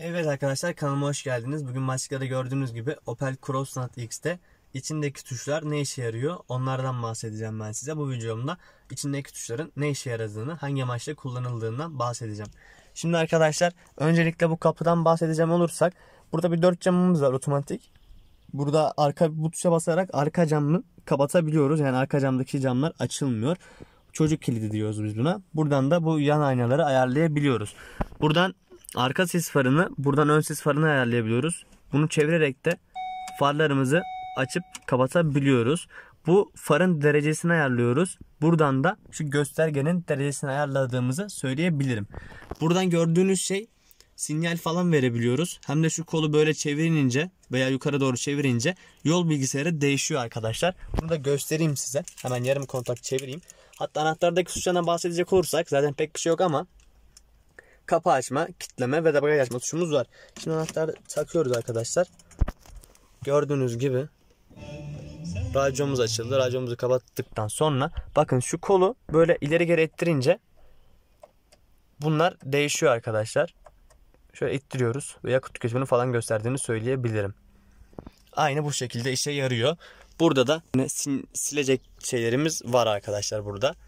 Evet arkadaşlar kanalıma hoş geldiniz. Bugün maçlarda gördüğünüz gibi Opel Crossland X'te içindeki tuşlar ne işe yarıyor onlardan bahsedeceğim ben size. Bu videomda içindeki tuşların ne işe yaradığını, hangi amaçla kullanıldığından bahsedeceğim. Şimdi arkadaşlar öncelikle bu kapıdan bahsedeceğim olursak burada bir dört camımız var otomatik. Burada arka bu tuşa basarak arka camı kapatabiliyoruz. Yani arka camdaki camlar açılmıyor. Çocuk kilidi diyoruz biz buna. Buradan da bu yan aynaları ayarlayabiliyoruz. Buradan arka ses farını buradan ön ses farını ayarlayabiliyoruz. Bunu çevirerek de farlarımızı açıp kapatabiliyoruz. Bu farın derecesini ayarlıyoruz. Buradan da şu göstergenin derecesini ayarladığımızı söyleyebilirim. Buradan gördüğünüz şey sinyal falan verebiliyoruz. Hem de şu kolu böyle çevirince veya yukarı doğru çevirince yol bilgisayarı değişiyor arkadaşlar. Bunu da göstereyim size. Hemen yarım kontak çevireyim. Hatta anahtardaki suçlardan bahsedecek olursak zaten pek bir şey yok ama kapı açma, kitleme ve de bagaj açma tuşumuz var. Şimdi anahtarı takıyoruz arkadaşlar. Gördüğünüz gibi radyomuz açıldı. Radyomuzu kapattıktan sonra bakın şu kolu böyle ileri geri ettirince bunlar değişiyor arkadaşlar. Şöyle ittiriyoruz ve yakıt tüketimini falan gösterdiğini söyleyebilirim. Aynı bu şekilde işe yarıyor. Burada da silecek şeylerimiz var arkadaşlar burada.